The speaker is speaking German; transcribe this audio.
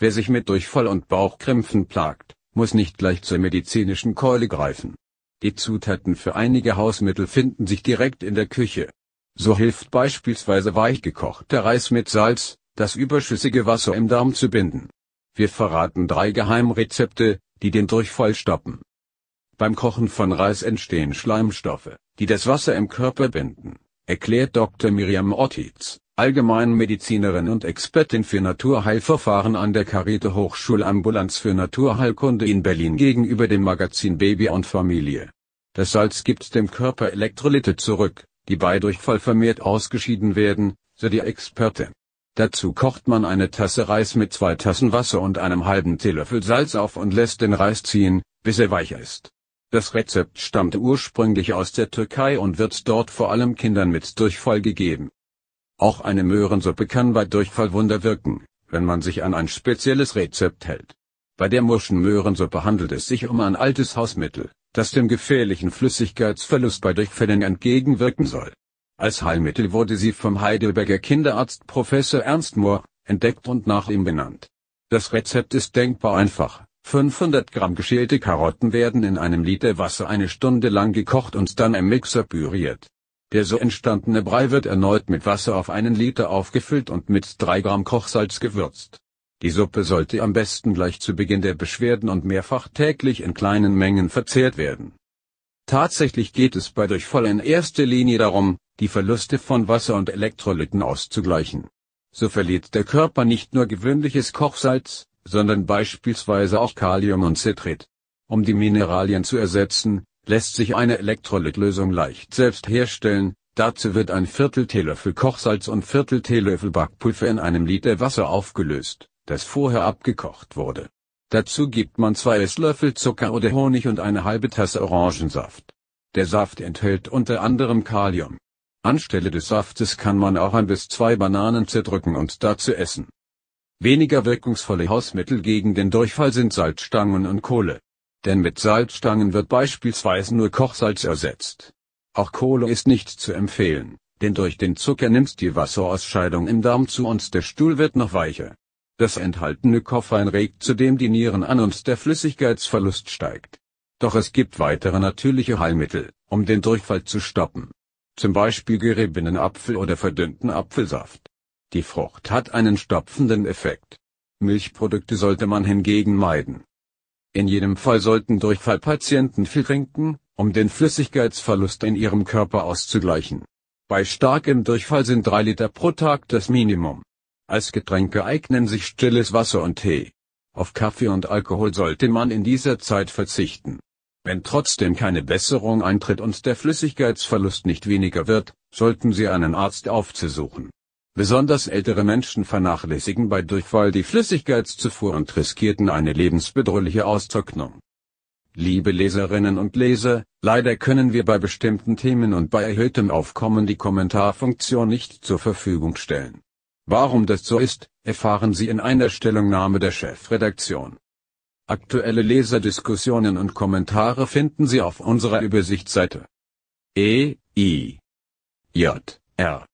Wer sich mit Durchfall und Bauchkrämpfen plagt, muss nicht gleich zur medizinischen Keule greifen. Die Zutaten für einige Hausmittel finden sich direkt in der Küche. So hilft beispielsweise weichgekochter Reis mit Salz, das überschüssige Wasser im Darm zu binden. Wir verraten drei Geheimrezepte, die den Durchfall stoppen. Beim Kochen von Reis entstehen Schleimstoffe, die das Wasser im Körper binden erklärt Dr. Miriam Ortiz, Allgemeinmedizinerin und Expertin für Naturheilverfahren an der Karite Hochschulambulanz für Naturheilkunde in Berlin gegenüber dem Magazin Baby und Familie. Das Salz gibt dem Körper Elektrolyte zurück, die bei Durchfall vermehrt ausgeschieden werden, so die Expertin. Dazu kocht man eine Tasse Reis mit zwei Tassen Wasser und einem halben Teelöffel Salz auf und lässt den Reis ziehen, bis er weich ist. Das Rezept stammt ursprünglich aus der Türkei und wird dort vor allem Kindern mit Durchfall gegeben. Auch eine Möhrensuppe kann bei Durchfall Wunder wirken, wenn man sich an ein spezielles Rezept hält. Bei der Muschenmöhrensuppe handelt es sich um ein altes Hausmittel, das dem gefährlichen Flüssigkeitsverlust bei Durchfällen entgegenwirken soll. Als Heilmittel wurde sie vom Heidelberger Kinderarzt Professor Ernst Mohr entdeckt und nach ihm benannt. Das Rezept ist denkbar einfach, 500 Gramm geschälte Karotten werden in einem Liter Wasser eine Stunde lang gekocht und dann im Mixer püriert. Der so entstandene Brei wird erneut mit Wasser auf einen Liter aufgefüllt und mit 3 Gramm Kochsalz gewürzt. Die Suppe sollte am besten gleich zu Beginn der Beschwerden und mehrfach täglich in kleinen Mengen verzehrt werden. Tatsächlich geht es bei Durchfall in erster Linie darum, die Verluste von Wasser und Elektrolyten auszugleichen. So verliert der Körper nicht nur gewöhnliches Kochsalz, sondern beispielsweise auch Kalium und Citrit. Um die Mineralien zu ersetzen, lässt sich eine Elektrolytlösung leicht selbst herstellen, dazu wird ein Viertel Teelöffel Kochsalz und Viertel Teelöffel Backpulver in einem Liter Wasser aufgelöst, das vorher abgekocht wurde. Dazu gibt man zwei Esslöffel Zucker oder Honig und eine halbe Tasse Orangensaft. Der Saft enthält unter anderem Kalium. Anstelle des Saftes kann man auch ein bis zwei Bananen zerdrücken und dazu essen. Weniger wirkungsvolle Hausmittel gegen den Durchfall sind Salzstangen und Kohle. Denn mit Salzstangen wird beispielsweise nur Kochsalz ersetzt. Auch Kohle ist nicht zu empfehlen, denn durch den Zucker nimmt die Wasserausscheidung im Darm zu und der Stuhl wird noch weicher. Das enthaltene Koffein regt zudem die Nieren an und der Flüssigkeitsverlust steigt. Doch es gibt weitere natürliche Heilmittel, um den Durchfall zu stoppen. Zum Beispiel geriebenen Apfel oder verdünnten Apfelsaft. Die Frucht hat einen stopfenden Effekt. Milchprodukte sollte man hingegen meiden. In jedem Fall sollten Durchfallpatienten viel trinken, um den Flüssigkeitsverlust in ihrem Körper auszugleichen. Bei starkem Durchfall sind 3 Liter pro Tag das Minimum. Als Getränke eignen sich stilles Wasser und Tee. Auf Kaffee und Alkohol sollte man in dieser Zeit verzichten. Wenn trotzdem keine Besserung eintritt und der Flüssigkeitsverlust nicht weniger wird, sollten Sie einen Arzt aufzusuchen. Besonders ältere Menschen vernachlässigen bei Durchfall die Flüssigkeitszufuhr und riskierten eine lebensbedrohliche Austrocknung. Liebe Leserinnen und Leser, leider können wir bei bestimmten Themen und bei erhöhtem Aufkommen die Kommentarfunktion nicht zur Verfügung stellen. Warum das so ist, erfahren Sie in einer Stellungnahme der Chefredaktion. Aktuelle Leserdiskussionen und Kommentare finden Sie auf unserer Übersichtsseite. E, I, J, R.